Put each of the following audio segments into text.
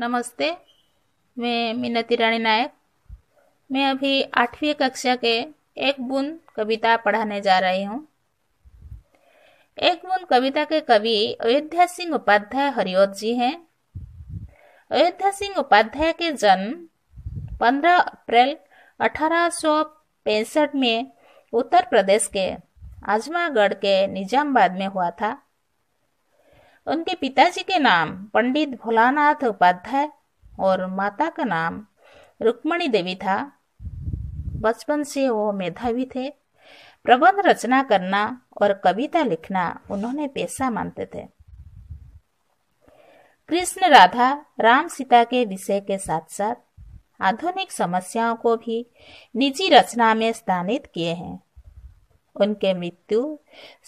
नमस्ते मैं मीनती रानी नायक मैं अभी आठवीं कक्षा के एक बुंद कविता पढ़ाने जा रही हूँ एक बुंद कविता के कवि अयोध्या सिंह उपाध्याय हरिओत जी हैं अयोध्या सिंह उपाध्याय के जन्म 15 अप्रैल अठारह में उत्तर प्रदेश के आजमागढ़ के निजामबाद में हुआ था उनके पिताजी के नाम पंडित भोलानाथ उपाध्याय और माता का नाम रुक्मणी देवी था बचपन से वो मेधावी थे प्रबंध रचना करना और कविता लिखना उन्होंने पैसा मानते थे कृष्ण राधा राम सीता के विषय के साथ साथ आधुनिक समस्याओं को भी निजी रचना में स्थानित किए हैं उनके मृत्यु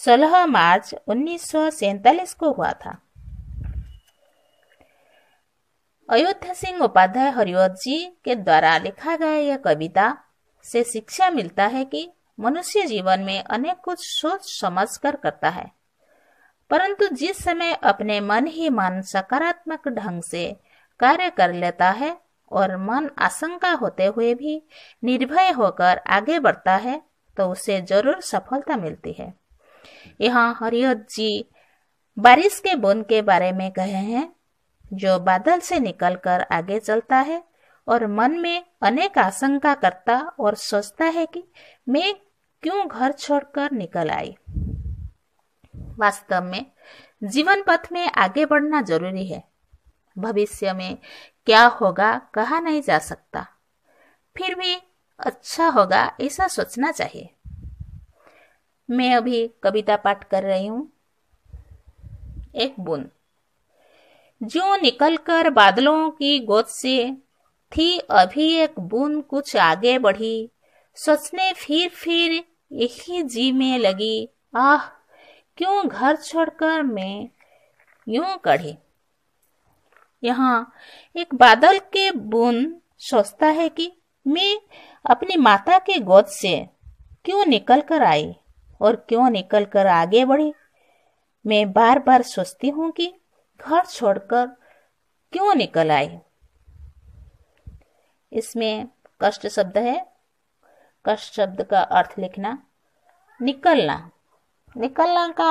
16 मार्च उन्नीस को हुआ था अयोध्या सिंह उपाध्याय हरिवत जी के द्वारा लिखा गया यह कविता से शिक्षा मिलता है कि मनुष्य जीवन में अनेक कुछ सोच समझ कर करता है परंतु जिस समय अपने मन ही मन सकारात्मक ढंग से कार्य कर लेता है और मन आशंका होते हुए भी निर्भय होकर आगे बढ़ता है तो उसे जरूर सफलता मिलती है यहाँ हरिहत जी बारिश के बुन के बारे में कहे हैं जो बादल से निकलकर आगे चलता है और मन में अनेक आशंका करता और सोचता है कि मैं क्यों घर छोड़कर निकल आई वास्तव में जीवन पथ में आगे बढ़ना जरूरी है भविष्य में क्या होगा कहा नहीं जा सकता फिर भी अच्छा होगा ऐसा सोचना चाहिए मैं अभी कविता पाठ कर रही हूं एक बुन जो निकलकर बादलों की गोद से थी अभी एक बुन कुछ आगे बढ़ी सोचने फिर फिर एक ही जी में लगी आह क्यों घर छोड़कर मैं यूं कढ़ी यहाँ एक बादल के बुन सोचता है कि मैं अपनी माता के गोद से क्यों निकल कर आई और क्यों निकल कर आगे बढ़ी मैं बार बार सोचती हूँ कि घर छोड़कर क्यों निकल आई इसमें कष्ट शब्द है कष्ट शब्द का अर्थ लिखना निकलना निकलना का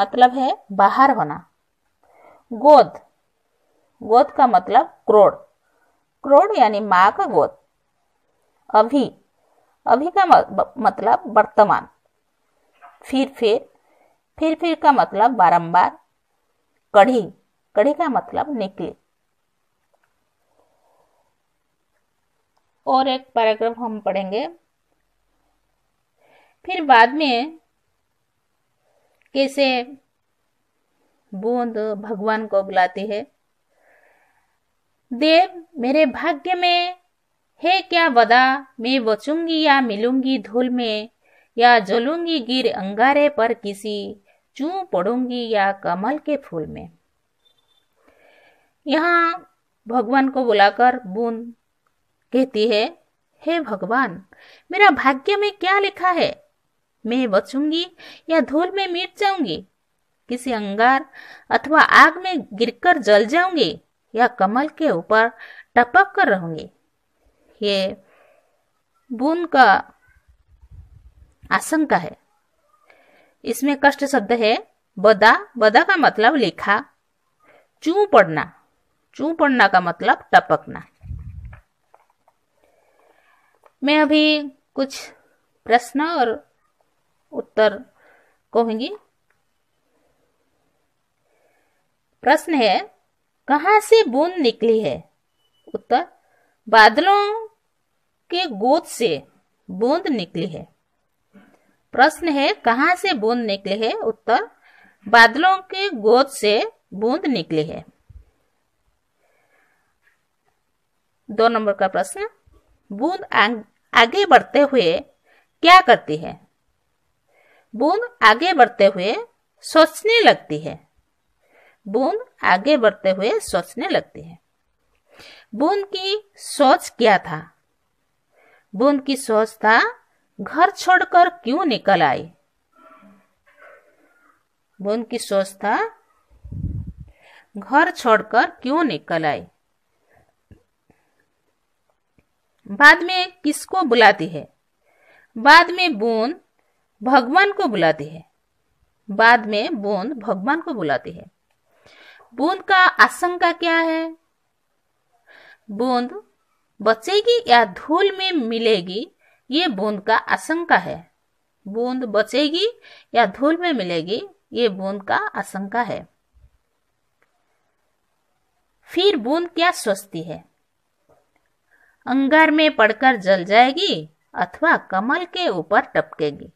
मतलब है बाहर होना गोद गोद का मतलब क्रोड क्रोड यानी माँ का गोद अभी अभी का मतलब वर्तमान फिर फिर फिर फिर का मतलब बारंबार कढ़ी कढ़ी का मतलब निकले और एक पैराग्राफ हम पढ़ेंगे फिर बाद में कैसे बूंद भगवान को बुलाती है देव मेरे भाग्य में हे क्या वदा मैं बचूंगी या मिलूंगी धूल में या जलूंगी गिर अंगारे पर किसी चू पड़ूंगी या कमल के फूल में यहाँ भगवान को बुलाकर बूंद कहती है हे भगवान मेरा भाग्य में क्या लिखा है मैं बचूंगी या धूल में मिट जाऊंगी किसी अंगार अथवा आग में गिरकर जल जाऊंगी या कमल के ऊपर टपक कर रहूंगी ये बूंद का आशंका है इसमें कष्ट शब्द है बदा बदा का मतलब लिखा चू पढ़ना चू पड़ना का मतलब टपकना मैं अभी कुछ प्रश्न और उत्तर कहूंगी प्रश्न है कहां से बूंद निकली है उत्तर बादलों के गोद से बूंद निकली है प्रश्न है कहा से बूंद निकली है उत्तर बादलों के गोद से बूंद निकली है दो नंबर का प्रश्न बूंद आगे बढ़ते हुए क्या करती है बूंद आगे बढ़ते हुए सोचने लगती है बूंद आगे बढ़ते हुए सोचने लगती है बूंद की सोच क्या था बूंद की सोच था घर छोड़कर क्यों निकल आई बूंद की सोच था घर छोड़कर क्यों निकल आई बाद में किसको बुलाती है बाद में बूंद भगवान को बुलाती है बाद में बूंद भगवान को बुलाती है बूंद का आशंका क्या है बूंद बचेगी या धूल में मिलेगी ये बूंद का आशंका है बूंद बचेगी या धूल में मिलेगी ये बूंद का आशंका है फिर बूंद क्या सोचती है अंगार में पड़कर जल जाएगी अथवा कमल के ऊपर टपकेगी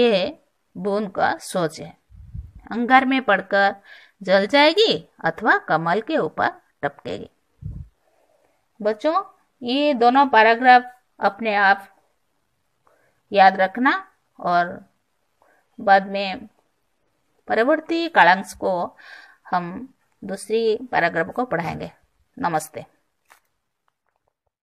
ये बूंद का सोच है अंगार में पड़कर जल जाएगी अथवा कमल के ऊपर टपकेगी बच्चों ये दोनों पैराग्राफ अपने आप याद रखना और बाद में परवर्ती कालांश को हम दूसरी पैराग्राफ को पढ़ाएंगे नमस्ते